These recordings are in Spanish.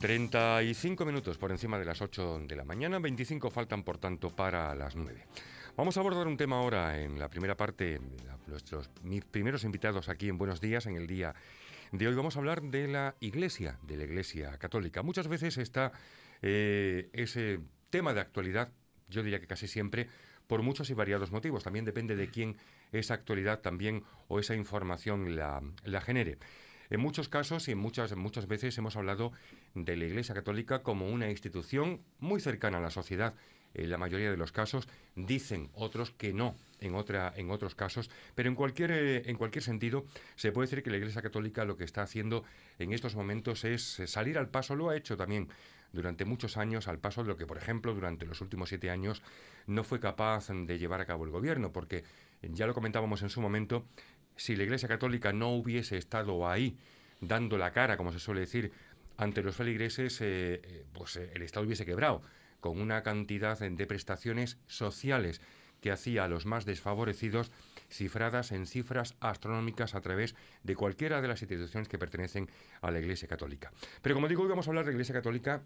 35 minutos por encima de las 8 de la mañana, 25 faltan por tanto para las 9. Vamos a abordar un tema ahora en la primera parte, nuestros, primeros invitados aquí en Buenos Días, en el día de hoy vamos a hablar de la Iglesia, de la Iglesia Católica. Muchas veces está eh, ese tema de actualidad, yo diría que casi siempre, por muchos y variados motivos. También depende de quién esa actualidad también o esa información la genere. En muchos casos y en muchas, muchas veces hemos hablado de la Iglesia Católica como una institución muy cercana a la sociedad. En la mayoría de los casos dicen otros que no, en, otra, en otros casos, pero en cualquier, eh, en cualquier sentido se puede decir que la Iglesia Católica lo que está haciendo en estos momentos es eh, salir al paso, lo ha hecho también durante muchos años, al paso de lo que, por ejemplo, durante los últimos siete años no fue capaz de llevar a cabo el gobierno, porque ya lo comentábamos en su momento, si la Iglesia Católica no hubiese estado ahí dando la cara, como se suele decir, ante los feligreses, eh, eh, pues eh, el Estado hubiese quebrado con una cantidad de prestaciones sociales que hacía a los más desfavorecidos cifradas en cifras astronómicas a través de cualquiera de las instituciones que pertenecen a la Iglesia Católica. Pero como digo, hoy vamos a hablar de Iglesia Católica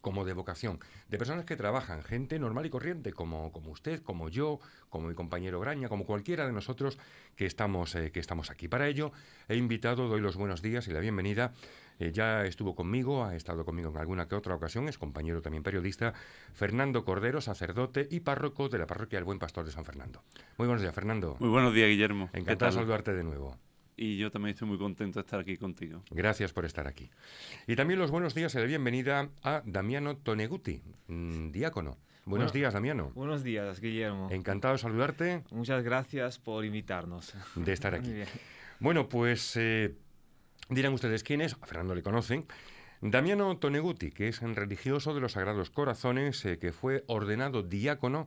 como de vocación, de personas que trabajan, gente normal y corriente, como, como usted, como yo, como mi compañero Graña, como cualquiera de nosotros que estamos, eh, que estamos aquí. Para ello, he invitado, doy los buenos días y la bienvenida. Eh, ya estuvo conmigo, ha estado conmigo en alguna que otra ocasión, es compañero también periodista, Fernando Cordero, sacerdote y párroco de la parroquia del Buen Pastor de San Fernando. Muy buenos días, Fernando. Muy buenos días, Guillermo. Encantado de saludarte de nuevo y yo también estoy muy contento de estar aquí contigo. Gracias por estar aquí. Y también los buenos días y la bienvenida a Damiano Toneguti, mm, diácono. Buenos días, Damiano. Buenos días, Guillermo. Encantado de saludarte. Muchas gracias por invitarnos. De estar aquí. bueno, pues eh, dirán ustedes quién es, a Fernando le conocen. Damiano Toneguti, que es religioso de los Sagrados Corazones, eh, que fue ordenado diácono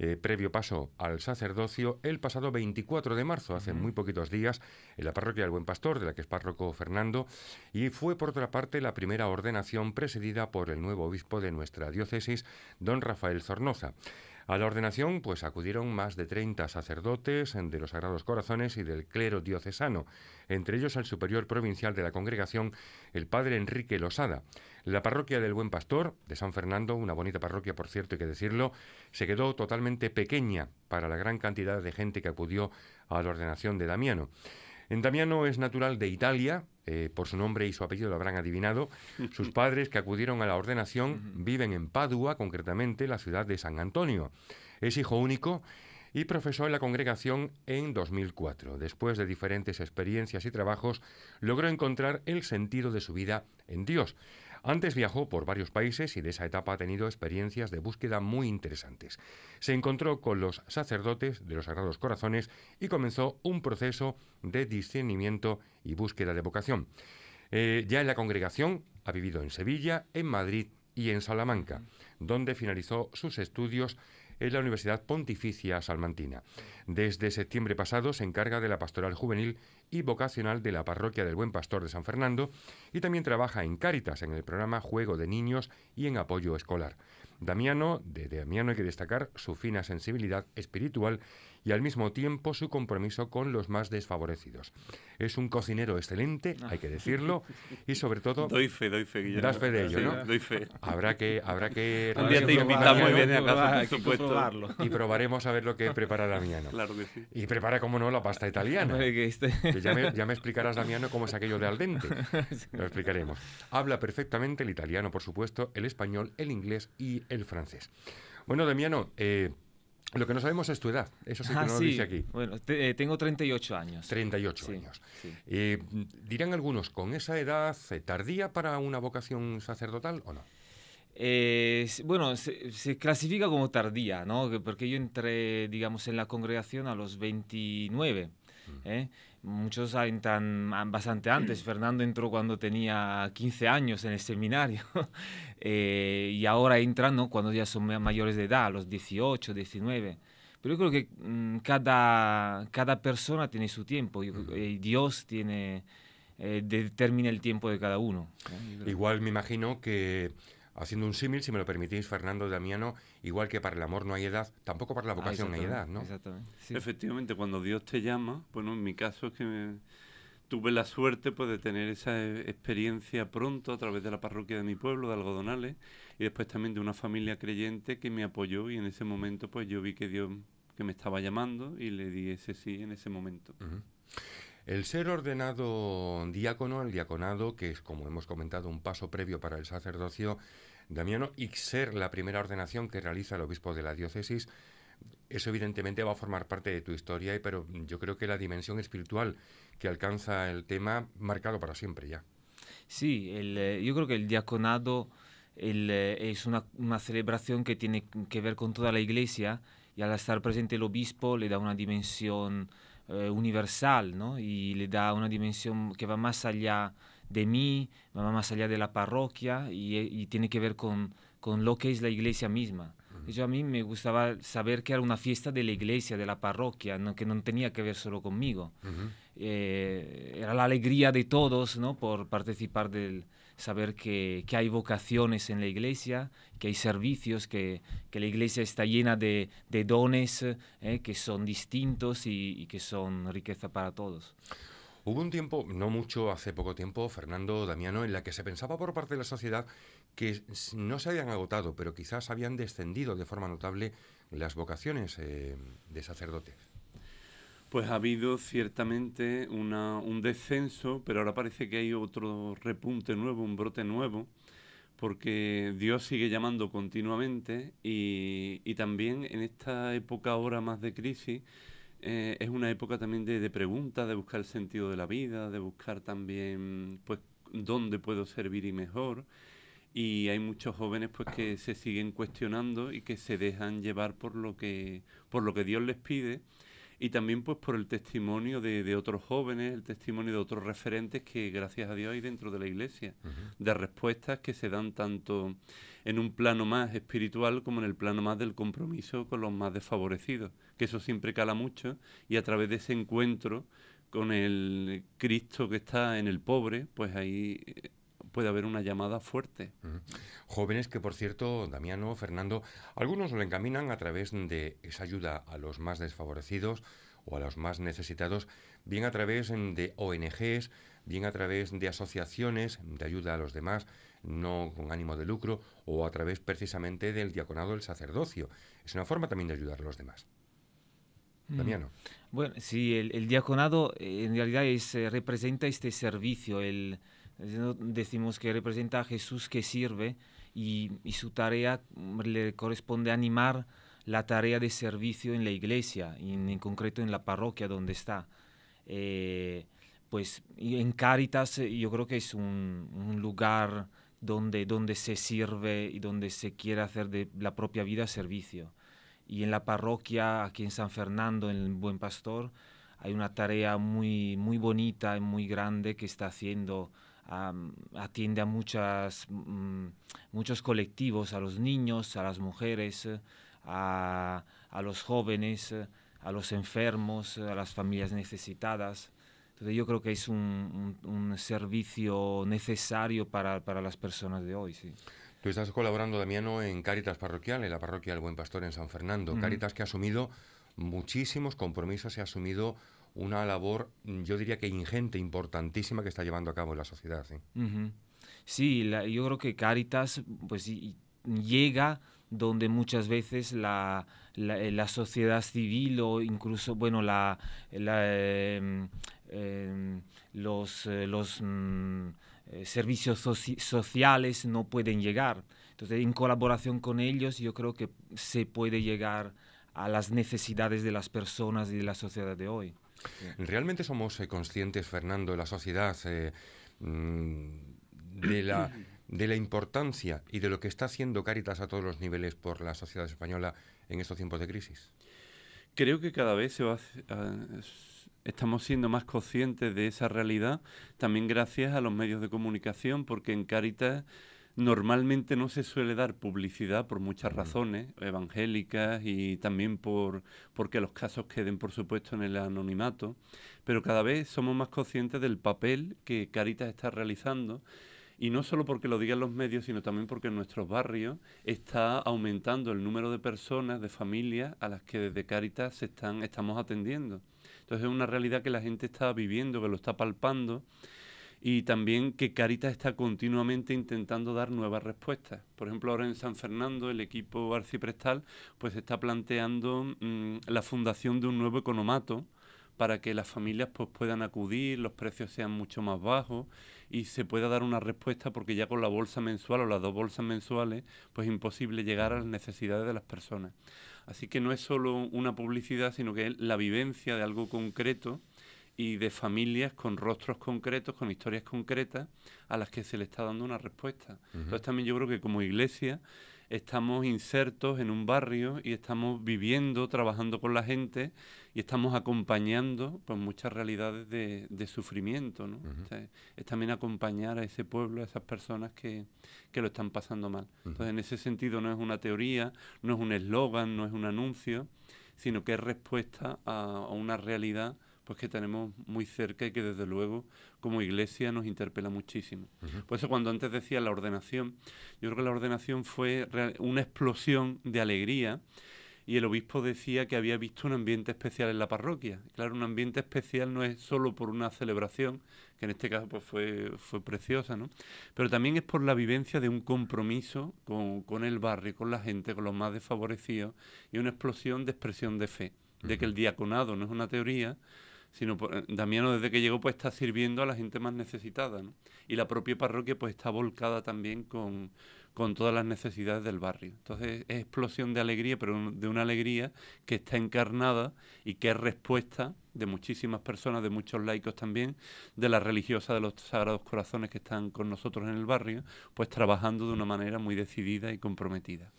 eh, previo paso al sacerdocio el pasado 24 de marzo, hace muy poquitos días, en la parroquia del Buen Pastor, de la que es párroco Fernando, y fue por otra parte la primera ordenación presidida por el nuevo obispo de nuestra diócesis, don Rafael Zornoza. A la ordenación pues acudieron más de 30 sacerdotes de los Sagrados Corazones y del clero diocesano, entre ellos el superior provincial de la congregación, el padre Enrique Losada. La parroquia del Buen Pastor de San Fernando, una bonita parroquia por cierto hay que decirlo, se quedó totalmente pequeña para la gran cantidad de gente que acudió a la ordenación de Damiano. Damiano es natural de Italia, eh, por su nombre y su apellido lo habrán adivinado. Sus padres, que acudieron a la ordenación, viven en Padua, concretamente la ciudad de San Antonio. Es hijo único y profesó en la congregación en 2004. Después de diferentes experiencias y trabajos, logró encontrar el sentido de su vida en Dios. Antes viajó por varios países y de esa etapa ha tenido experiencias de búsqueda muy interesantes. Se encontró con los sacerdotes de los Sagrados Corazones y comenzó un proceso de discernimiento y búsqueda de vocación. Eh, ya en la congregación ha vivido en Sevilla, en Madrid y en Salamanca, donde finalizó sus estudios en la Universidad Pontificia Salmantina. Desde septiembre pasado se encarga de la pastoral juvenil y vocacional de la Parroquia del Buen Pastor de San Fernando y también trabaja en Cáritas, en el programa Juego de Niños y en apoyo escolar. Damiano, de Damiano hay que destacar su fina sensibilidad espiritual y al mismo tiempo su compromiso con los más desfavorecidos. Es un cocinero excelente, ah. hay que decirlo, y sobre todo... Doy fe, doy fe, Guillermo. Das fe de ello, ¿no? Doy fe. Habrá que... Habrá que te invitamos y bien ¿eh? a casa, por supuesto. Y probaremos a ver lo que prepara Damiano. Claro que sí. Y prepara, como no, la pasta italiana. Este- ya, me, ya me explicarás, Damiano, cómo es aquello de al dente. Lo explicaremos. Habla perfectamente el italiano, por supuesto, el español, el inglés y el francés. Bueno, Damiano, eh, lo que no sabemos es tu edad, eso sí que ah, no dice aquí. Bueno, eh, tengo 38 años. 38 años. Eh, dirán algunos, ¿con esa edad tardía para una vocación sacerdotal o no? Eh, bueno, se, clasifica como tardía, ¿no? Porque yo entré, digamos, en la congregación a los 29. Mm. ¿Eh? muchos entran bastante antes. Mm. Fernando entró cuando tenía 15 años en el seminario eh, y ahora entran cuando ya son mayores de edad, a los 18, 19. Pero yo creo que mm, cada, cada persona tiene su tiempo y, mm. eh, Dios tiene, eh, determina el tiempo de cada uno. Igual me imagino que haciendo un símil, si me lo permitís, Fernando Damiano, igual que para el amor no hay edad, tampoco para la ah, vocación hay edad, ¿no? Exactamente. Efectivamente, cuando Dios te llama, bueno, en mi caso es que tuve la suerte pues, de tener esa eh, experiencia pronto a través de la parroquia de mi pueblo, de Algodonales, y después también de una familia creyente que me apoyó y en ese momento pues yo vi que Dios que me estaba llamando y le di ese sí en ese momento. El ser ordenado diácono, el diaconado, que es como hemos comentado un paso previo para el sacerdocio, Damiano ser la primera ordenación que realiza el obispo de la diócesis, eso evidentemente va a formar parte de tu historia, pero yo creo que la dimensión espiritual que alcanza el tema, marcado para siempre ya. Sí, eh, yo creo que el diaconado eh, es una, celebración que tiene que ver con toda la iglesia y al estar presente el obispo le da una dimensión eh, universal y le da una dimensión que va más allá de mí, va más allá de la parroquia y, tiene que ver con, lo que es la iglesia misma. Yo a mí me gustaba saber que era una fiesta de la iglesia, de la parroquia, que no tenía que ver solo conmigo. Eh, era la alegría de todos ¿no? por participar del saber que, hay vocaciones en la iglesia, que hay servicios, que, la iglesia está llena de, dones eh, que son distintos y que son riqueza para todos. Hubo un tiempo, no mucho, hace poco tiempo, Fernando Damiano, en la que se pensaba por parte de la sociedad que no se habían agotado, pero quizás habían descendido de forma notable las vocaciones eh, de sacerdotes. Pues ha habido ciertamente un descenso, pero ahora parece que hay otro repunte nuevo, un brote nuevo, porque Dios sigue llamando continuamente y también en esta época ahora más de crisis, eh, es una época también de, preguntas, de buscar el sentido de la vida, de buscar también pues dónde puedo servir y mejor. Y hay muchos jóvenes pues que se siguen cuestionando y que se dejan llevar por lo que, por lo que Dios les pide y también pues por el testimonio de, otros jóvenes, el testimonio de otros referentes que gracias a Dios hay dentro de la iglesia, de respuestas que se dan tanto en un plano más espiritual como en el plano más del compromiso con los más desfavorecidos, que eso siempre cala mucho y a través de ese encuentro con el Cristo que está en el pobre, pues ahí eh, puede haber una llamada fuerte. Jóvenes que, por cierto, Damiano, Fernando, algunos lo encaminan a través de esa ayuda a los más desfavorecidos o a los más necesitados, bien a través de ONGs, bien a través de asociaciones de ayuda a los demás, no con ánimo de lucro, o a través precisamente del diaconado del sacerdocio. Es una forma también de ayudar a los demás. Mm. Damiano. Bueno, sí, el, diaconado eh, en realidad eh, representa este servicio, el, Decimos que representa a Jesús que sirve y, su tarea mm, le corresponde animar la tarea de servicio en la iglesia, y en, concreto en la parroquia donde está. Eh, pues en Caritas eh, yo creo que es un, lugar donde, donde se sirve y donde se quiere hacer de la propia vida servicio. Y en la parroquia, aquí en San Fernando, en el Buen Pastor, hay una tarea muy, muy bonita y muy grande que está haciendo atiende a muchas, mm, muchos colectivos, a los niños, a las mujeres, a, a, los jóvenes, a los enfermos, a las familias necesitadas. Entonces yo creo que es un, un, servicio necesario para, para las personas de hoy. Sí. Tú estás colaborando, Damiano, en Cáritas Parroquial, en la parroquia del Buen Pastor en San Fernando. Caritas Cáritas que ha asumido muchísimos compromisos, y ha asumido una labor, mm, yo diría que ingente, importantísima que está llevando a cabo la sociedad. Sí, yo creo que Caritas pues, llega donde muchas veces eh, la, sociedad civil o incluso bueno la, em, em, los, eh, los mm, eh, servicios sociales no pueden llegar entonces en colaboración con ellos yo creo que se puede llegar a las necesidades de las personas y de la sociedad de hoy ¿Realmente somos eh, conscientes, Fernando, de la sociedad, eh, mm, de, la, de la importancia y de lo que está haciendo Cáritas a todos los niveles por la sociedad española en estos tiempos de crisis? Creo que cada vez estamos siendo más conscientes de esa realidad, también gracias a los medios de comunicación, porque en Caritas Normalmente no se suele dar publicidad por muchas razones, evangélicas y también por, porque los casos queden, por supuesto, en el anonimato, pero cada vez somos más conscientes del papel que Caritas está realizando y no solo porque lo digan los medios, sino también porque en nuestros barrios está aumentando el número de personas, de familias a las que desde Caritas se están, estamos atendiendo. Entonces es una realidad que la gente está viviendo, que lo está palpando y también que Caritas está continuamente intentando dar nuevas respuestas. Por ejemplo, ahora en San Fernando el equipo arciprestal pues está planteando mm, la fundación de un nuevo economato para que las familias pues, puedan acudir, los precios sean mucho más bajos y se pueda dar una respuesta porque ya con la bolsa mensual o las dos bolsas mensuales pues es imposible llegar a las necesidades de las personas. Así que no es solo una publicidad, sino que es la vivencia de algo concreto y de familias con rostros concretos, con historias concretas a las que se le está dando una respuesta. Entonces también yo creo que como iglesia estamos insertos en un barrio y estamos viviendo, trabajando con la gente y estamos acompañando pues, muchas realidades de, sufrimiento. ¿no? Este, es también acompañar a ese pueblo, a esas personas que, que lo están pasando mal. Entonces, en ese sentido, no es una teoría, no es un eslogan, no es un anuncio, sino que es respuesta a una realidad pues que tenemos muy cerca y que desde luego como iglesia nos interpela muchísimo. Por eso cuando antes decía la ordenación, yo creo que la ordenación fue una explosión de alegría y el obispo decía que había visto un ambiente especial en la parroquia. Claro, un ambiente especial no es solo por una celebración, que en este caso pues, fue, fue preciosa, ¿no? Pero también es por la vivencia de un compromiso con, el barrio, con la gente, con los más desfavorecidos, y una explosión de expresión de fe, de que el diaconado no es una teoría, sino por, eh, Damiano desde que llegó pues está sirviendo a la gente más necesitada, Y la propia parroquia pues está volcada también con, con todas las necesidades del barrio. Entonces es explosión de alegría, pero de una alegría que está encarnada y que es respuesta de muchísimas personas, de muchos laicos también, de las religiosas de los Sagrados Corazones que están con nosotros en el barrio, pues trabajando de una manera muy decidida y comprometida.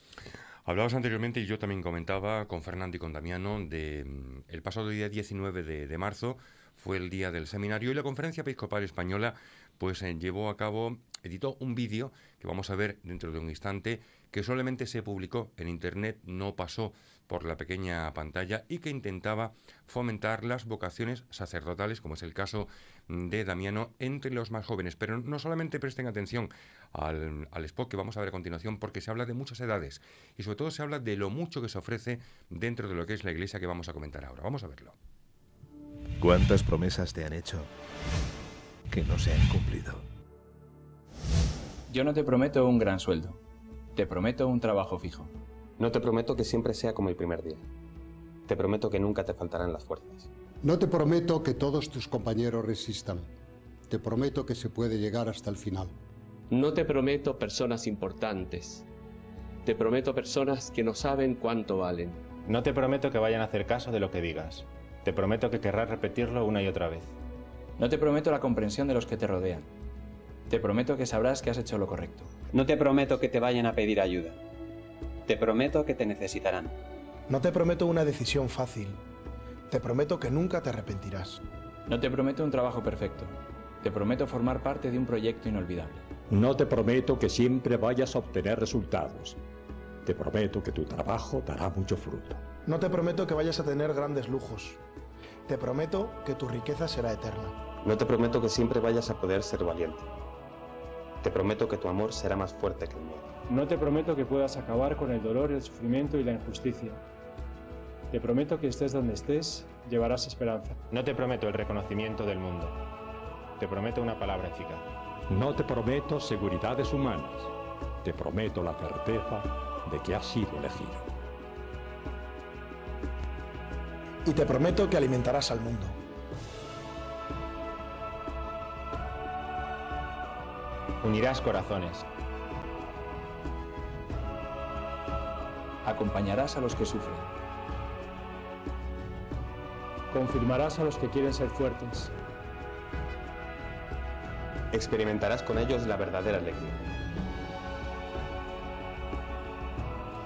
Hablabas anteriormente y yo también comentaba con Fernando y con Damiano de mm, el pasado día 19 de, marzo fue el día del seminario y la Conferencia Episcopal Española pues eh, llevó a cabo, editó un vídeo que vamos a ver dentro de un instante, que solamente se publicó en internet, no pasó por la pequeña pantalla y que intentaba fomentar las vocaciones sacerdotales, como es el caso de Damiano, entre los más jóvenes. Pero no solamente presten atención al, spot que vamos a ver a continuación, porque se habla de muchas edades y sobre todo se habla de lo mucho que se ofrece dentro de lo que es la iglesia que vamos a comentar ahora. Vamos a verlo. ¿Cuántas promesas te han hecho que no se han cumplido? Yo no te prometo un gran sueldo, te prometo un trabajo fijo. No te prometo que siempre sea como el primer día. Te prometo que nunca te faltarán las fuerzas. No te prometo que todos tus compañeros resistan. Te prometo que se puede llegar hasta el final. No te prometo personas importantes. Te prometo personas que no saben cuánto valen. No te prometo que vayan a hacer caso de lo que digas. Te prometo que querrás repetirlo una y otra vez. No te prometo la comprensión de los que te rodean. Te prometo que sabrás que has hecho lo correcto. No te prometo que te vayan a pedir ayuda. Te prometo que te necesitarán. No te prometo una decisión fácil. Te prometo que nunca te arrepentirás. No te prometo un trabajo perfecto. Te prometo formar parte de un proyecto inolvidable. No te prometo que siempre vayas a obtener resultados. Te prometo que tu trabajo dará mucho fruto. No te prometo que vayas a tener grandes lujos. Te prometo que tu riqueza será eterna. No te prometo que siempre vayas a poder ser valiente. Te prometo que tu amor será más fuerte que el miedo. No te prometo que puedas acabar con el dolor, el sufrimiento y la injusticia. Te prometo que estés donde estés, llevarás esperanza. No te prometo el reconocimiento del mundo. Te prometo una palabra eficaz. No te prometo seguridades humanas. Te prometo la certeza de que has sido elegido. Y te prometo que alimentarás al mundo. Unirás corazones, acompañarás a los que sufren. Confirmarás a los que quieren ser fuertes. Experimentarás con ellos la verdadera alegría.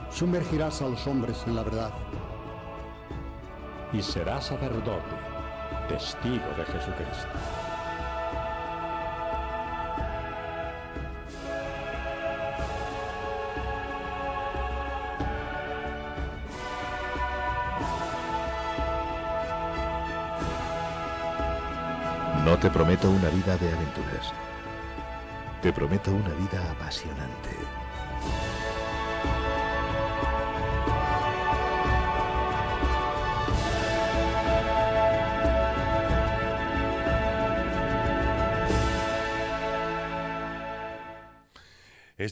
Sumergirás a los hombres en la verdad. Y serás sacerdote, testigo de Jesucristo. te prometo una vida de aventuras. Te prometo una vida apasionante.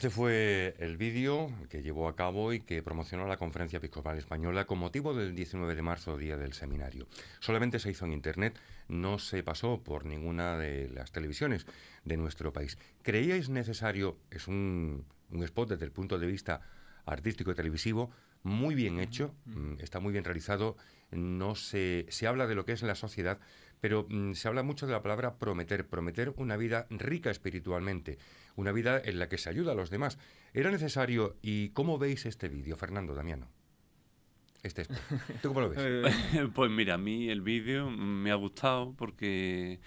Este fue el vídeo que llevó a cabo y que promocionó la Conferencia Episcopal Española con motivo del 19 de marzo, día del seminario. Solamente se hizo en Internet, no se pasó por ninguna de las televisiones de nuestro país. ¿Creíais necesario, es un, spot desde el punto de vista artístico y televisivo, muy bien hecho, mm, está muy bien realizado, no se, se habla de lo que es la sociedad, pero mm, se habla mucho de la palabra prometer, prometer una vida rica espiritualmente, una vida en la que se ayuda a los demás. ¿Era necesario? ¿Y cómo veis este vídeo, Fernando Damiano? Este es. ¿Tú cómo lo ves? Eh, pues mira, a mí el vídeo me ha gustado porque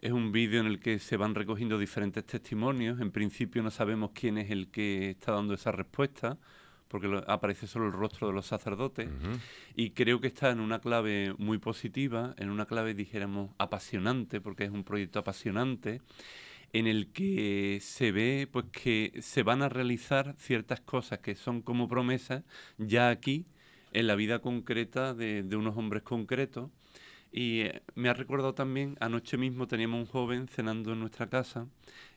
es un vídeo en el que se van recogiendo diferentes testimonios. En principio no sabemos quién es el que está dando esa respuesta porque aparece solo el rostro de los sacerdotes, y creo que está en una clave muy positiva, en una clave, dijéramos, apasionante, porque es un proyecto apasionante, en el que se ve pues que se van a realizar ciertas cosas que son como promesas ya aquí, en la vida concreta de, de unos hombres concretos. Y eh, me ha recordado también, anoche mismo teníamos un joven cenando en nuestra casa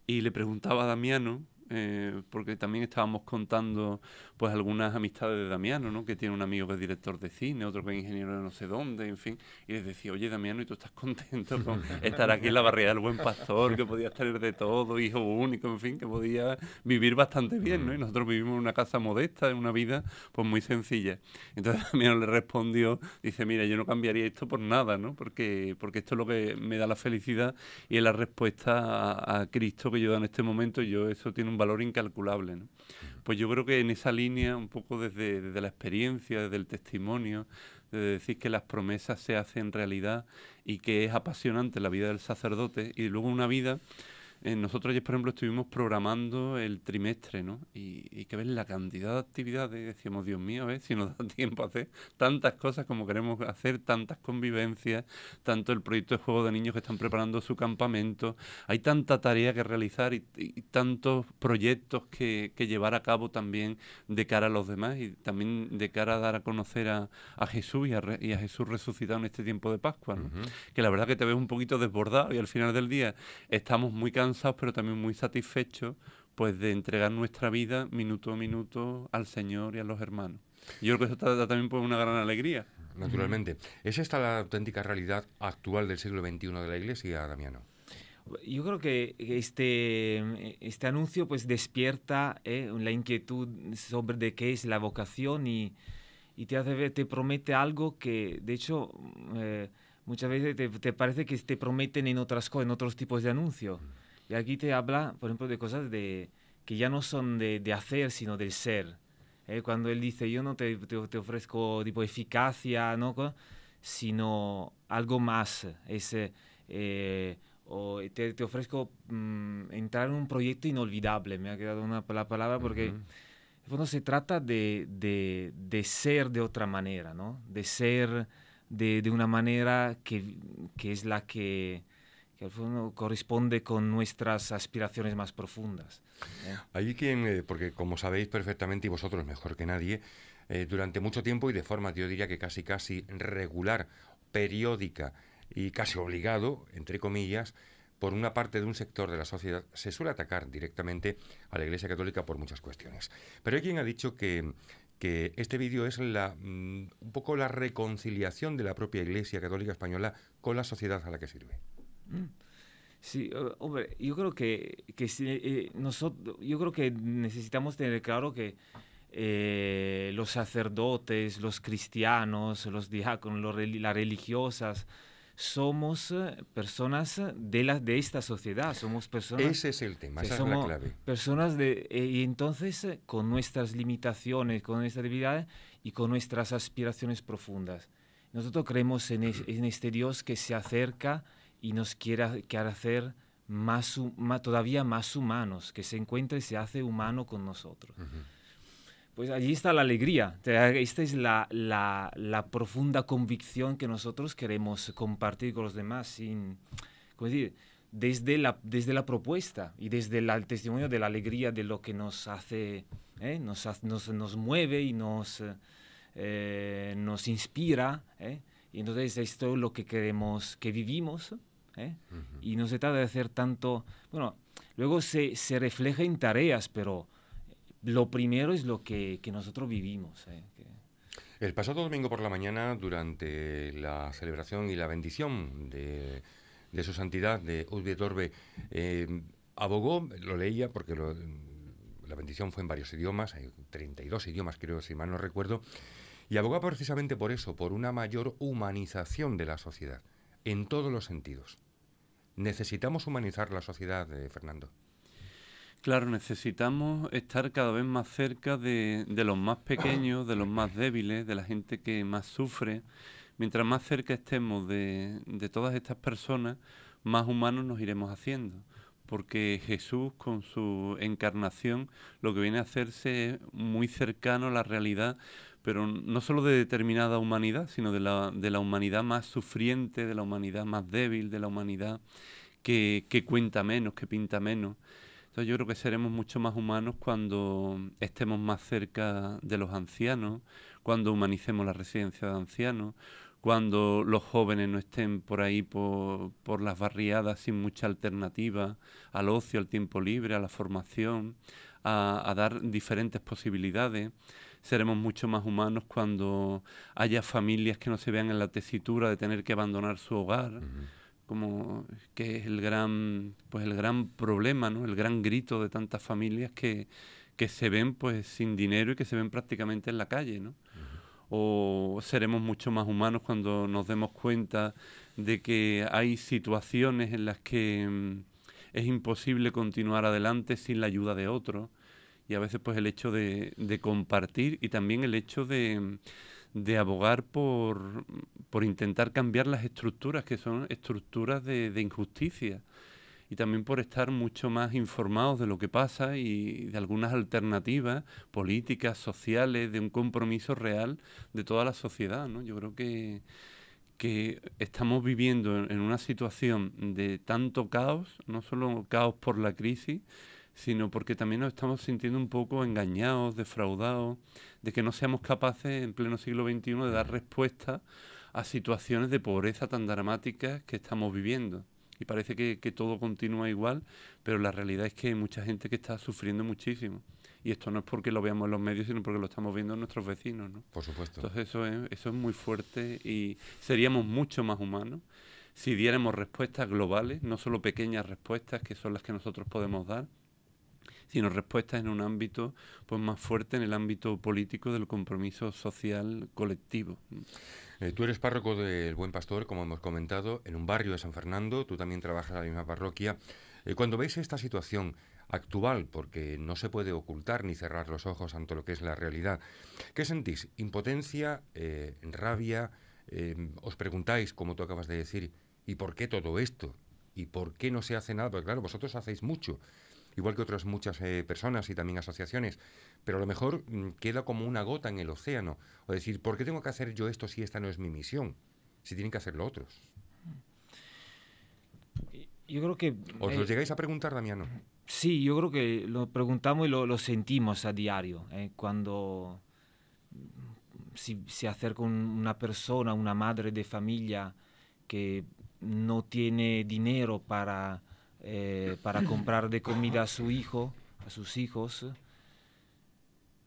y le preguntaba a Damiano, eh, porque también estábamos contando pues algunas amistades de Damiano, ¿no? que tiene un amigo que es director de cine, otro que es ingeniero de no sé dónde, en fin, y les decía, oye Damiano, ¿y tú estás contento con estar aquí en la barriada del buen pastor, que podías tener de todo, hijo único, en fin, que podías vivir bastante bien, ¿no? Y mm. nosotros vivimos en una casa modesta, en una vida pues muy sencilla. Entonces Damiano le respondió, dice, mira, yo no cambiaría esto por nada, ¿no? Porque, porque esto es lo que me da la felicidad y es la respuesta a, Cristo que yo da en este momento, yo eso tiene un un valor incalculable. Pues yo creo que en esa línea, un poco desde, desde la experiencia, desde el testimonio, de decir que las promesas se hacen realidad y que es apasionante la vida del sacerdote y luego una vida eh, nosotros ayer, por ejemplo, estuvimos programando el trimestre, ¿no? Y, y que ver la cantidad de actividades, decíamos, Dios mío, ver ¿eh? si nos da tiempo a hacer tantas cosas como queremos hacer, tantas convivencias, tanto el proyecto de juego de niños que están preparando su campamento, hay tanta tarea que realizar y, tantos proyectos que, llevar a cabo también de cara a los demás y también de cara a dar a conocer a, Jesús y a, Jesús resucitado en este tiempo de Pascua, Que la verdad que te ves un poquito desbordado y al final del día estamos muy cansados pero también muy satisfechos, pues de entregar nuestra vida minuto a minuto al Señor y a los hermanos. Yo creo que eso también es pues, una gran alegría. Naturalmente. ¿Es esta la auténtica realidad actual del siglo XXI de la Iglesia, Damiano? Yo creo que este, este anuncio pues despierta eh, la inquietud sobre de qué es la vocación y, y te, hace, te promete algo que, de hecho, eh, muchas veces te, parece que te prometen en otras cosas, en otros tipos de anuncios. Y aquí te habla, por ejemplo, de cosas de, que ya no son de, de hacer, sino del ser. ¿eh? Cuando él dice, yo no te, te, ofrezco tipo eficacia, ¿no? sino algo más. ese eh, o te, te ofrezco mm, entrar en un proyecto inolvidable. Me ha quedado una, la palabra porque... En fondo se trata de, de, de, ser de otra manera, ¿no? De ser de, de una manera que, que, es la que corresponde con nuestras aspiraciones más profundas. ¿eh? Hay quien, eh, porque como sabéis perfectamente y vosotros mejor que nadie, eh, durante mucho tiempo y de forma, yo diría que casi casi regular, periódica y casi obligado, entre comillas, por una parte de un sector de la sociedad, se suele atacar directamente a la Iglesia Católica por muchas cuestiones. Pero hay quien ha dicho que, que este vídeo es la, mm, un poco la reconciliación de la propia Iglesia Católica Española con la sociedad a la que sirve. Mm. Sí, hombre, yo creo que, que eh, nosotros, yo creo que necesitamos tener claro que eh, los sacerdotes, los cristianos, los diáconos, las religiosas, somos eh, personas de, la, de esta sociedad, somos personas... Ese es el tema, esa es la clave. Personas de... y entonces, con nuestras limitaciones, con nuestras debilidades y con nuestras aspiraciones profundas. Nosotros creemos en, en este Dios que se acerca y nos quiere, hacer más, más, todavía más humanos, que se encuentre y se hace humano con nosotros. Pues allí está la alegría, esta es la, la, profunda convicción que nosotros queremos compartir con los demás, sin, Desde, la, desde la propuesta y desde el testimonio de la alegría de lo que nos hace, ¿eh? nos, nos, nos, mueve y nos, eh, nos inspira. ¿eh? Y entonces esto es lo que queremos que vivimos ¿eh? Y no se trata de hacer tanto, bueno, luego se, se refleja en tareas, pero lo primero es lo que, que nosotros vivimos. ¿eh? El pasado domingo por la mañana, durante la celebración y la bendición de, de su santidad, de Udbe Torbe, eh, abogó, lo leía porque la bendición fue en varios idiomas, hay 32 idiomas creo, si mal no recuerdo, y abogó precisamente por eso, por una mayor humanización de la sociedad en todos los sentidos. Necesitamos humanizar la sociedad, eh, Fernando. Claro, necesitamos estar cada vez más cerca de, los más pequeños, de los más débiles, de la gente que más sufre. Mientras más cerca estemos de, de todas estas personas, más humanos nos iremos haciendo porque Jesús con su encarnación lo que viene a hacerse es muy cercano a la realidad, pero no solo de determinada humanidad, sino de la, de la humanidad más sufriente, de la humanidad más débil, de la humanidad que, cuenta menos, que pinta menos. Entonces yo creo que seremos mucho más humanos cuando estemos más cerca de los ancianos, cuando humanicemos la residencia de ancianos, cuando los jóvenes no estén por ahí por, por, las barriadas sin mucha alternativa al ocio, al tiempo libre, a la formación, a, a dar diferentes posibilidades seremos mucho más humanos cuando haya familias que no se vean en la tesitura de tener que abandonar su hogar. como que es el gran pues el gran problema no el gran grito de tantas familias que, se ven pues sin dinero y que se ven prácticamente en la calle no o seremos mucho más humanos cuando nos demos cuenta de que hay situaciones en las que mm, es imposible continuar adelante sin la ayuda de otros? y a veces pues el hecho de, compartir y también el hecho de, abogar por, por, intentar cambiar las estructuras, que son estructuras de, injusticia, y también por estar mucho más informados de lo que pasa y de algunas alternativas políticas, sociales, de un compromiso real de toda la sociedad. ¿no? Yo creo que, estamos viviendo en una situación de tanto caos, no solo caos por la crisis, sino porque también nos estamos sintiendo un poco engañados, defraudados, de que no seamos capaces en pleno siglo XXI de dar respuesta a situaciones de pobreza tan dramáticas que estamos viviendo. Y parece que, que todo continúa igual, pero la realidad es que hay mucha gente que está sufriendo muchísimo. Y esto no es porque lo veamos en los medios, sino porque lo estamos viendo en nuestros vecinos, ¿no? Por supuesto. Entonces eso es, eso es muy fuerte y seríamos mucho más humanos si diéramos respuestas globales, no solo pequeñas respuestas que son las que nosotros podemos dar, sino respuestas en un ámbito pues más fuerte, en el ámbito político del compromiso social colectivo. Eh, tú eres párroco del Buen Pastor, como hemos comentado, en un barrio de San Fernando, tú también trabajas en la misma parroquia. Eh, cuando veis esta situación actual, porque no se puede ocultar ni cerrar los ojos ante lo que es la realidad, ¿qué sentís? ¿Impotencia? Eh, ¿Rabia? ¿Os preguntáis, como tú acabas de decir, ¿y por qué todo esto? ¿Y por qué no se hace nada? Porque claro, vosotros hacéis mucho, igual que otras muchas eh, personas y también asociaciones, pero a lo mejor mm, queda como una gota en el océano, o decir, ¿por qué tengo que hacer yo esto si esta no es mi misión? Si tienen que hacerlo otros. Yo creo que... ¿Os eh, lo llegáis a preguntar, Damiano? Sí, yo creo que lo preguntamos y lo, sentimos a diario, eh, cuando se acerca una persona, una madre de familia que no tiene dinero para eh, para comprar de comida a su hijo, a sus hijos.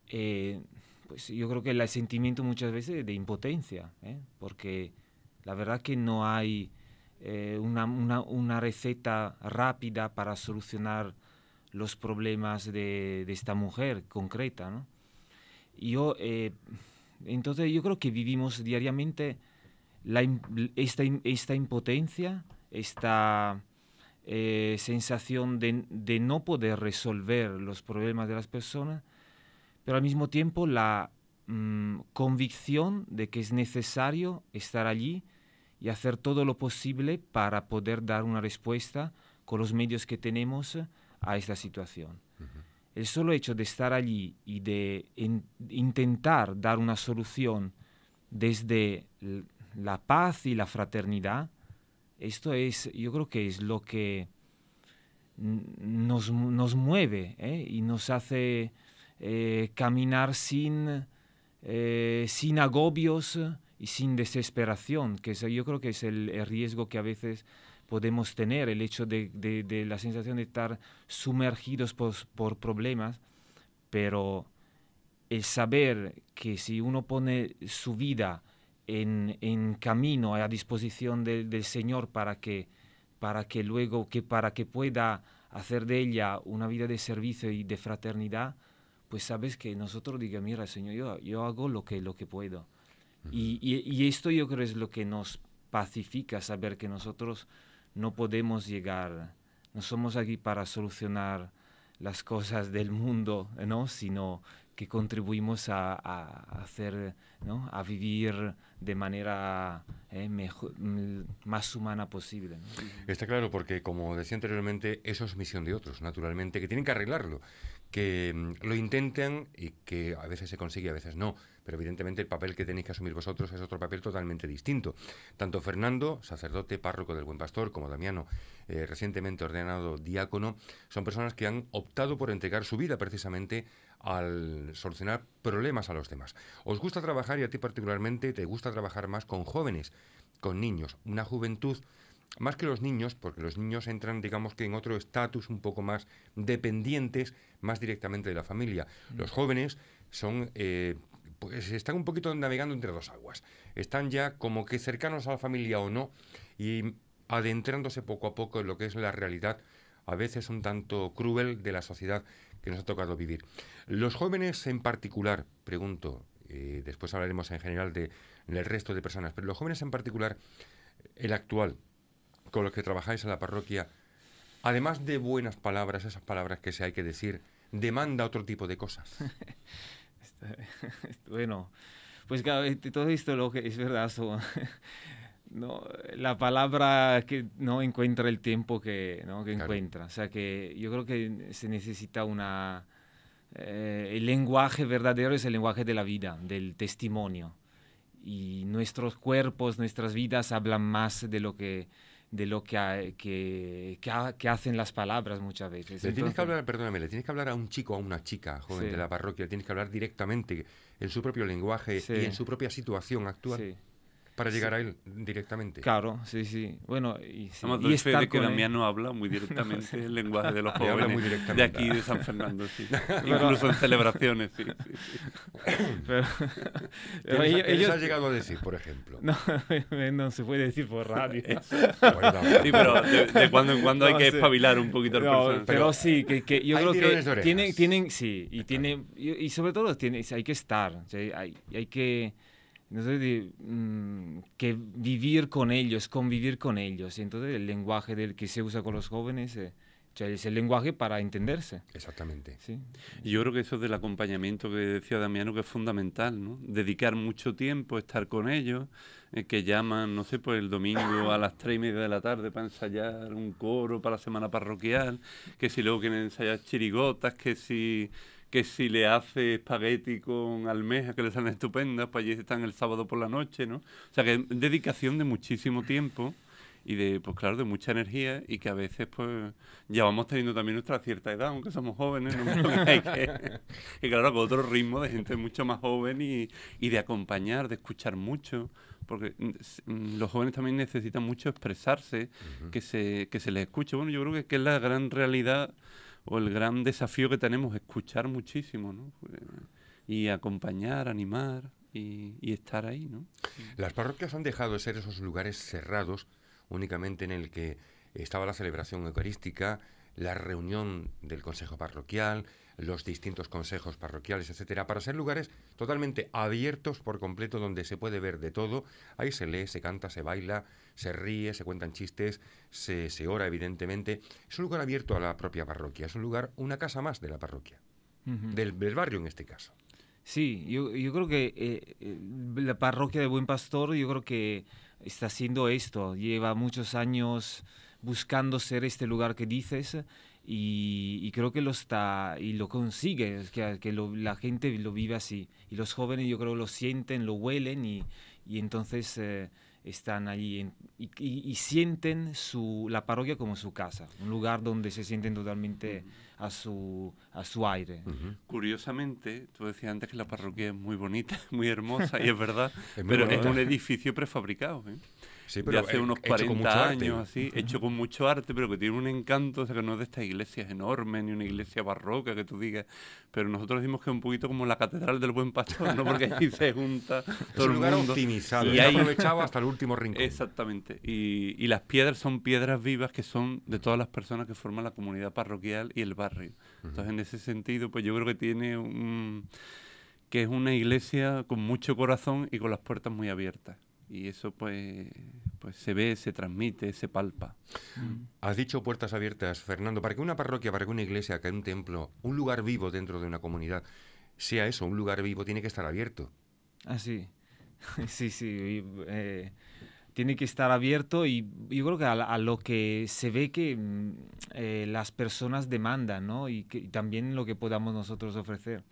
Eh, pues yo creo que el sentimiento muchas veces de impotencia, ¿eh? porque la verdad que no hay una, receta rápida para solucionar los problemas de, esta mujer concreta. Yo, entonces yo creo que vivimos diariamente esta, esta impotencia, esta eh, sensación de, no poder resolver los problemas de las personas, pero al mismo tiempo la mm, convicción de que es necesario estar allí y hacer todo lo posible para poder dar una respuesta con los medios que tenemos a esta situación. El solo hecho de estar allí y de intentar dar una solución desde la paz y la fraternidad esto es, yo creo que es lo que nos, mueve ¿eh? y nos hace eh, caminar sin, eh, sin agobios y sin desesperación, que yo creo que es el, riesgo que a veces podemos tener, el hecho de, la sensación de estar sumergidos por, por problemas, pero el saber que si uno pone su vida en, camino, a disposición del Señor para que, para que luego, que para que pueda hacer de ella una vida de servicio y de fraternidad, pues sabes que nosotros diga, mira, Señor, yo, yo hago lo que, lo que puedo. y, esto yo creo es lo que nos pacifica, saber que nosotros no podemos llegar, no somos aquí para solucionar las cosas del mundo, ¿no? sino, que contribuimos a, hacer, ¿no? a vivir de manera eh, mejor, mm, más humana posible. Está claro, porque como decía anteriormente, eso es misión de otros, naturalmente, que tienen que arreglarlo que mm, lo intentan y que a veces se consigue, a veces no. Pero evidentemente el papel que tenéis que asumir vosotros es otro papel totalmente distinto. Tanto Fernando, sacerdote, párroco del Buen Pastor, como Damiano, eh, recientemente ordenado diácono, son personas que han optado por entregar su vida precisamente al solucionar problemas a los demás. ¿Os gusta trabajar y a ti particularmente te gusta trabajar más con jóvenes, con niños, una juventud más que los niños, porque los niños entran, digamos que en otro estatus un poco más dependientes, más directamente de la familia. Mm. Los jóvenes son, eh, pues están un poquito navegando entre dos aguas. Están ya como que cercanos a la familia o no y adentrándose poco a poco en lo que es la realidad, a veces un tanto cruel, de la sociedad que nos ha tocado vivir. Los jóvenes en particular, pregunto, eh, después hablaremos en general de, del resto de personas, pero los jóvenes en particular, el actual, con los que trabajáis en la parroquia, además de buenas palabras, esas palabras que se hay que decir, demanda otro tipo de cosas? bueno, pues claro, eh, todo esto lo que es verdad, no, la palabra que no encuentra el tiempo que, ¿no? que encuentra. O sea que yo creo que se necesita una... Eh, el lenguaje verdadero es el lenguaje de la vida, del testimonio. Y nuestros cuerpos, nuestras vidas hablan más de lo que de lo que, que, hacen las palabras muchas veces. Le tienes que hablar, perdóname, le tienes que hablar a un chico o a una chica joven de la parroquia, le tienes que hablar directamente en su propio lenguaje y en su propia situación actual para llegar a él directamente. Claro, sí, sí. Bueno, y, sí. Además, y estar de que no habla muy directamente el lenguaje de los jóvenes muy de aquí de San Fernando, sí. Incluso en celebraciones, sí. Pero, pero ellos, han ha llegado a decir, por ejemplo? No, no se puede decir por radio. sí, pero de, cuando en cuando hay que espabilar un poquito al personal. Pero, sí, que, que yo creo que tienen, tienen, sí, y, tienen, y, sobre todo hay que estar, hay, hay que... Entonces, mm, que vivir con ellos, convivir con ellos. Entonces, el lenguaje del que se usa con los jóvenes eh, es el lenguaje para entenderse. Exactamente. ¿Sí? yo creo que eso del acompañamiento que decía Damiano, que es fundamental, ¿no? Dedicar mucho tiempo, estar con ellos, eh, que llaman, no sé, pues el domingo a las tres y media de la tarde para ensayar un coro para la semana parroquial, que si luego quieren ensayar chirigotas, que si que si le hace espagueti con almejas que le salen estupendas, pues allí están el sábado por la noche, ¿no? O sea que es dedicación de muchísimo tiempo y de, pues claro, de mucha energía y que a veces pues ya vamos teniendo también nuestra cierta edad, aunque somos jóvenes, y claro, con otro ritmo de gente mucho más joven y, y de acompañar, de escuchar mucho, porque mm, mm, los jóvenes también necesitan mucho expresarse, que, se, que se les escuche. Bueno, yo creo que es la gran realidad o el gran desafío que tenemos, escuchar muchísimo, ¿no? Eh, y acompañar, animar y, y estar ahí, ¿no? Las parroquias han dejado de ser esos lugares cerrados únicamente en el que estaba la celebración eucarística, la reunión del consejo parroquial, los distintos consejos parroquiales, etcétera, para ser lugares totalmente abiertos por completo donde se puede ver de todo. Ahí se lee, se canta, se baila, se ríe, se cuentan chistes, se, ora, evidentemente. Es un lugar abierto a la propia parroquia, es un lugar, una casa más de la parroquia, del, barrio en este caso. Sí, yo, creo que eh, eh, la parroquia de Buen Pastor, yo creo que está haciendo esto. Lleva muchos años buscando ser este lugar que dices y, creo que lo está y lo consigue, que, que la gente lo vive así y los jóvenes yo creo lo sienten, lo huelen y, entonces eh, están allí y, sienten su, la parroquia como su casa, un lugar donde se sienten totalmente a, su, a su aire. Curiosamente, tú decías antes que la parroquia es muy bonita, muy hermosa y es verdad, pero es un edificio prefabricado. ¿eh? hace unos 40 años, así, hecho con mucho arte, pero que tiene un encanto, o sea, que no es de estas iglesias enormes, ni una mm. iglesia barroca que tú digas, pero nosotros decimos que es un poquito como la Catedral del Buen Pastor, ¿no? porque ahí se junta todo el mundo. optimizado, y ahí... hasta el último rincón. Exactamente, y, y las piedras son piedras vivas que son de todas las personas que forman la comunidad parroquial y el barrio. Entonces, en ese sentido, pues yo creo que tiene un que es una iglesia con mucho corazón y con las puertas muy abiertas y eso pues, pues se ve, se transmite, se palpa. Has dicho puertas abiertas, Fernando, para que una parroquia, para que una iglesia, que un templo, un lugar vivo dentro de una comunidad, sea eso, un lugar vivo, tiene que estar abierto. Ah, sí, sí, sí. Eh, tiene que estar abierto y yo creo que a, lo que se ve que mm, eh, las personas demandan, ¿no? Y, que, y también lo que podamos nosotros ofrecer.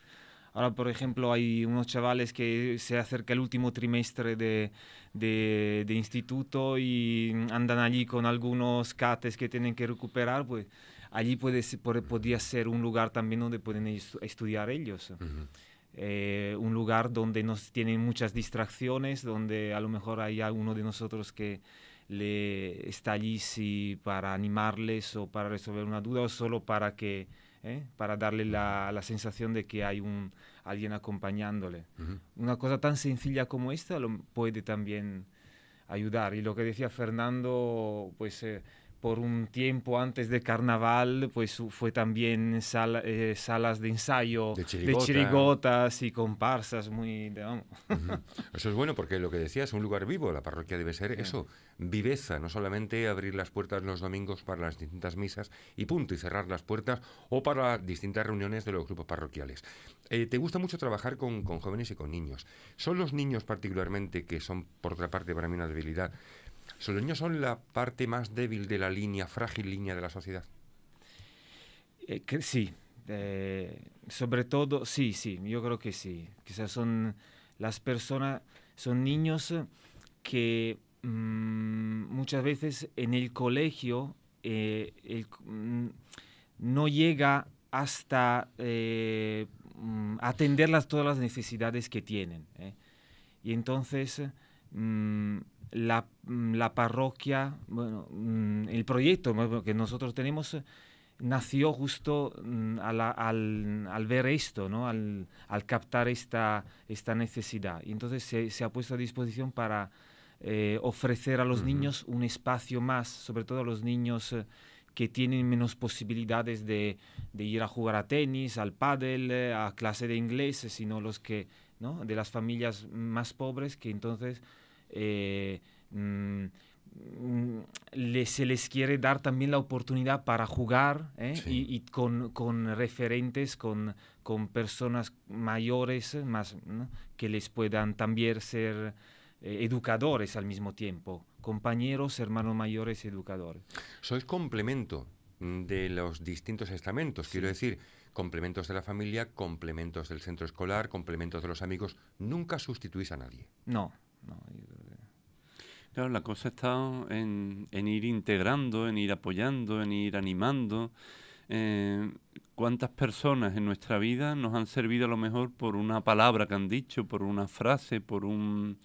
Ahora, por ejemplo, hay unos chavales que se acerca el último trimestre de, de, instituto y andan allí con algunos cates que tienen que recuperar, pues allí puede, podría ser un lugar también donde pueden estudiar ellos. Eh, un lugar donde no tienen muchas distracciones, donde a lo mejor hay alguno de nosotros que le está allí si para animarles o para resolver una duda o solo para que ¿eh? para darle la, sensación de que hay un, alguien acompañándole. Una cosa tan sencilla como esta lo puede también ayudar. Y lo que decía Fernando, pues... Eh, por un tiempo antes de carnaval, pues fue también eh, salas de ensayo, de, chirigotas y comparsas muy... Eso es bueno porque lo que decías, un lugar vivo, la parroquia debe ser eso, viveza, no solamente abrir las puertas los domingos para las distintas misas y punto, y cerrar las puertas o para distintas reuniones de los grupos parroquiales. Eh, te gusta mucho trabajar con jóvenes y con niños. Son los niños particularmente, que son por otra parte para mí una debilidad, los niños son la parte más débil de la línea, frágil línea de la sociedad. Eh, sí, eh, sobre todo, sí, sí, yo creo que sí. Quizás son las personas, son niños que mm, muchas veces en el colegio eh, mm, no llega hasta mm, atender todas las necesidades que tienen. Y entonces la, mm, la parroquia, bueno, mm, el proyecto que nosotros tenemos eh, nació justo mm, al, al, ver esto, ¿no? al, al, captar esta, esta necesidad. Y entonces se, se ha puesto a disposición para eh, ofrecer a los niños un espacio más, sobre todo a los niños eh, que tienen menos posibilidades de, de, ir a jugar a tenis, al pádel, a clase de inglés, sino los que, ¿no? de las familias más pobres que entonces eh, mm, mm, se les quiere dar también la oportunidad para jugar ¿eh? y, con, referentes, con, personas mayores más, que les puedan también ser eh, educadores al mismo tiempo, compañeros, hermanos mayores, educadores. Sois complemento de los distintos estamentos, quiero decir, complementos de la familia, complementos del centro escolar, complementos de los amigos, nunca sustituís a nadie. No, no. Claro, la cosa está en, en ir integrando, en ir apoyando, en ir animando. Eh, cuántas personas en nuestra vida nos han servido a lo mejor por una palabra que han dicho, por una frase, por un,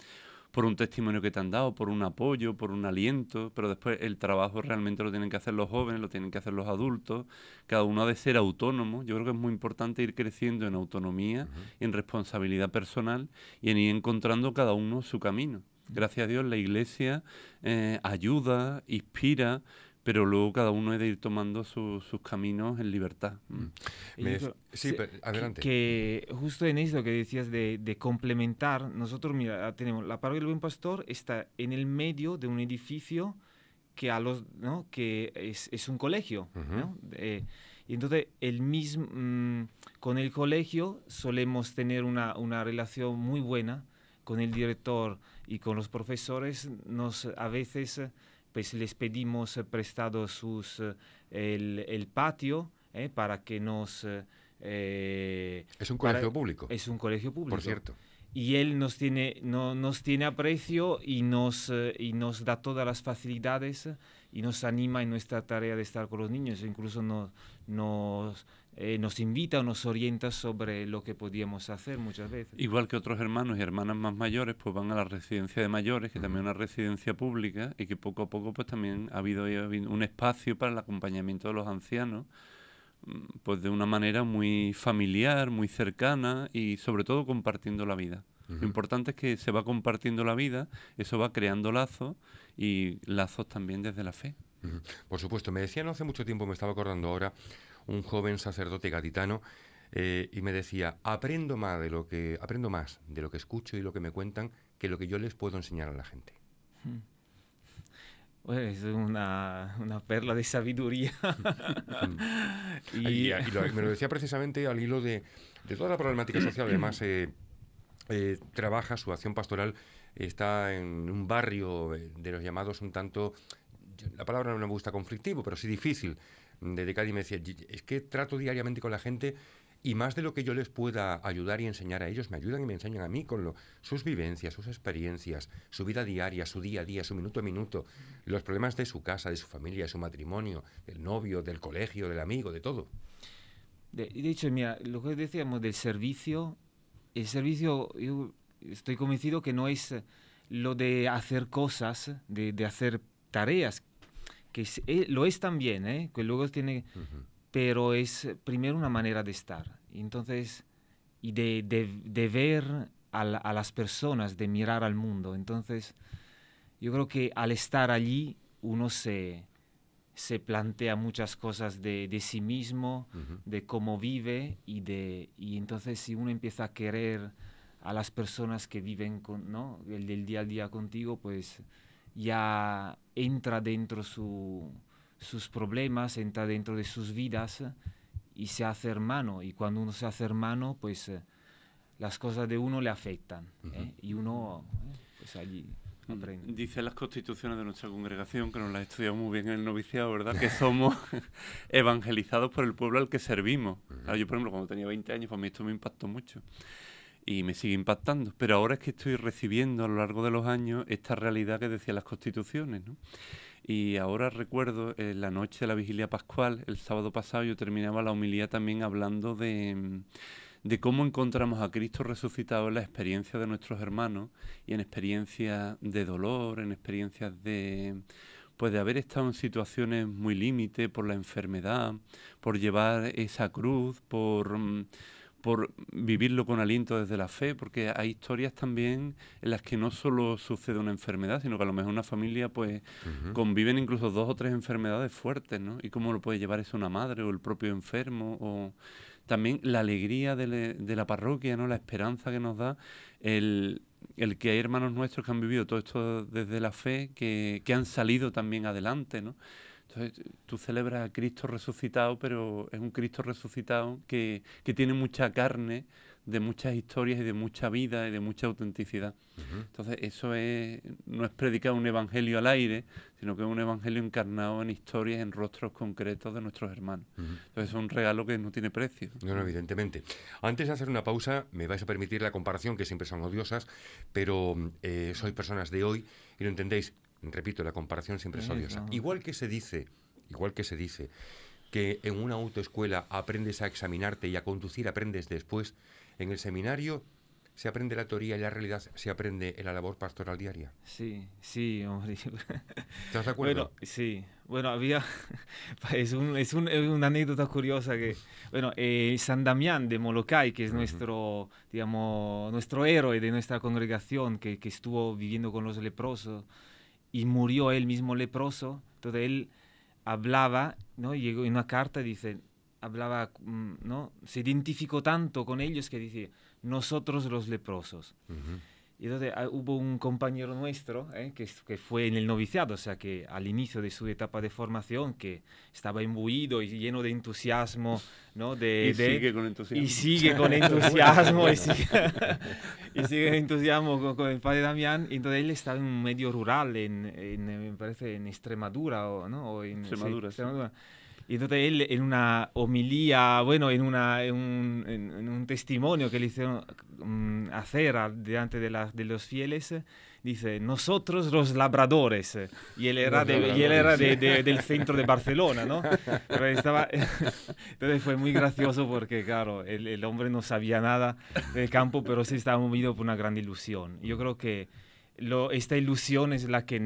testimonio que te han dado, por un apoyo, por un aliento, pero después el trabajo realmente lo tienen que hacer los jóvenes, lo tienen que hacer los adultos, cada uno ha de ser autónomo, yo creo que es muy importante ir creciendo en autonomía, en responsabilidad personal y en ir encontrando cada uno su camino. Gracias a Dios la iglesia eh, ayuda, inspira, pero luego cada uno es de ir tomando sus caminos en libertad. Mm. Mm. sí, pero, adelante. Que, justo en eso que decías de, complementar, nosotros mira, ah, tenemos la parroquia del buen pastor está en el medio de un edificio que a los que es, un colegio y entonces el mismo mm, con el colegio solemos tener una, una relación muy buena con el director y con los profesores, nos a veces pues les pedimos eh, prestado sus, eh, el, el patio eh, para que nos... es un colegio público. Es un colegio público. Por cierto. Y él nos tiene, no, nos tiene aprecio y nos, y nos da todas las facilidades y nos anima en nuestra tarea de estar con los niños. Incluso nos eh, nos invita o nos orienta sobre lo que podíamos hacer muchas veces. Igual que otros hermanos y hermanas más mayores, pues van a la residencia de mayores, que también es una residencia pública y que poco a poco pues también ha habido un espacio para el acompañamiento de los ancianos, mm, pues de una manera muy familiar, muy cercana y sobre todo compartiendo la vida. Lo importante es que se va compartiendo la vida, eso va creando lazos y lazos también desde la fe. Por supuesto, me decían hace mucho tiempo, me estaba acordando ahora, un joven sacerdote gaditano, eh, y me decía, aprendo más, de lo que, aprendo más de lo que escucho y lo que me cuentan que lo que yo les puedo enseñar a la gente. Mm. es una, una, perla de sabiduría. y, me lo decía precisamente al hilo de, de toda la problemática social. Además, eh, eh, trabaja su acción pastoral, está en un barrio de los llamados un tanto, la palabra no me gusta conflictivo, pero sí difícil, de y me decía, es que trato diariamente con la gente y más de lo que yo les pueda ayudar y enseñar a ellos, me ayudan y me enseñan a mí con lo, sus vivencias, sus experiencias, su vida diaria, su día a día, su minuto a minuto, los problemas de su casa, de su familia, de su matrimonio, del novio, del colegio, del amigo, de todo. De, de hecho, mira, lo que decíamos del servicio, el servicio, yo estoy convencido que no es lo de hacer cosas, de hacer tareas eh, lo es también, ¿eh? que luego tiene, pero es eh, primero una manera de estar. Entonces, y de, de, de ver a, a, las personas, de mirar al mundo. Entonces, yo creo que al estar allí uno se, se plantea muchas cosas de, de sí mismo, de cómo vive y, de, y entonces si uno empieza a querer a las personas que viven con, ¿no? el, día al día contigo, pues ya entra dentro su, sus problemas, entra dentro de sus vidas y se hace hermano. Y cuando uno se hace hermano, pues eh, las cosas de uno le afectan. ¿eh? Y uno, eh, pues allí... Aprende. Dice las constituciones de nuestra congregación, que nos las estudiamos muy bien en el noviciado, ¿verdad? Que somos evangelizados por el pueblo al que servimos. yo, por ejemplo, cuando tenía 20 años, para pues, mí esto me impactó mucho y me sigue impactando. Pero ahora es que estoy recibiendo a lo largo de los años esta realidad que decían las constituciones. ¿no? Y ahora recuerdo en eh, la noche de la vigilia pascual, el sábado pasado, yo terminaba la homilía también hablando de, mm, cómo encontramos a Cristo resucitado en la experiencia de nuestros hermanos y en experiencias de dolor, en experiencias de pues de haber estado en situaciones muy límite por la enfermedad, por llevar esa cruz, por mm, por vivirlo con aliento desde la fe, porque hay historias también en las que no solo sucede una enfermedad, sino que a lo mejor una familia pues conviven incluso dos o tres enfermedades fuertes, ¿no? Y cómo lo puede llevar eso una madre o el propio enfermo o también la alegría de, la parroquia, ¿no? La esperanza que nos da el, que hay hermanos nuestros que han vivido todo esto desde la fe, que, que han salido también adelante, ¿no? Entonces tú celebras a Cristo resucitado, pero es un Cristo resucitado que, tiene mucha carne, de muchas historias y de mucha vida y de mucha autenticidad. Entonces, eso es, no es predicar un evangelio al aire, sino que es un evangelio encarnado en historias, en rostros concretos de nuestros hermanos. Entonces, es un regalo que no tiene precio. No, evidentemente. Antes de hacer una pausa, me vais a permitir la comparación, que siempre son odiosas, pero eh, sois personas de hoy y lo entendéis. Repito, la comparación siempre es odiosa. Igual que se dice, igual que se dice que en una autoescuela aprendes a examinarte y a conducir aprendes después, en el seminario se aprende la teoría y la realidad se aprende en la labor pastoral diaria. Sí, sí, hombre. ¿Estás de acuerdo? Bueno, sí. Bueno, había. Es, es, una anécdota curiosa que. Bueno, eh, San Damián de Molokai, que es nuestro, digamos, nuestro héroe de nuestra congregación, que, que estuvo viviendo con los leprosos y murió él mismo leproso. Entonces él hablaba, ¿no? Llegó en una carta, dice, hablaba, mm, ¿no? Se identificó tanto con ellos que dice, nosotros los leprosos. Y entonces ah, hubo un compañero nuestro eh, que, que, fue en el noviciado, o sea que al inicio de su etapa de formación, que estaba imbuido y lleno de entusiasmo, ¿no? De, y sigue con entusiasmo. Y sigue con entusiasmo, y, sigue, y entusiasmo con, el padre Damián. Y entonces él estaba en un medio rural, me parece en Extremadura, ¿no? Extremadura. Extremadura. Sí y entonces él en una homilía, bueno, en, una, en, un, testimonio que le hicieron mm, hacer delante de, la, de, los fieles, dice, nosotros los labradores. Y él era, de, él era de, del centro de Barcelona, ¿no? entonces fue muy gracioso porque, claro, el, el hombre no sabía nada del campo, pero se estaba movido por una gran ilusión. Yo creo que esta ilusión es la que,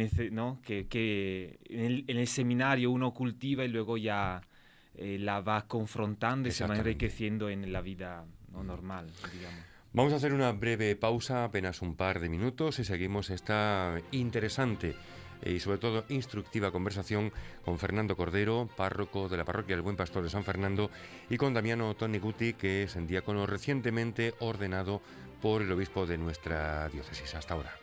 que, en, el, seminario uno cultiva y luego ya eh, la va confrontando y se va enriqueciendo en la vida normal, Vamos a hacer una breve pausa, apenas un par de minutos, y seguimos esta interesante eh, y sobre todo instructiva conversación con Fernando Cordero, párroco de la parroquia del Buen Pastor de San Fernando, y con Damiano Toni Guti, que es en diácono recientemente ordenado por el obispo de nuestra diócesis. Hasta ahora.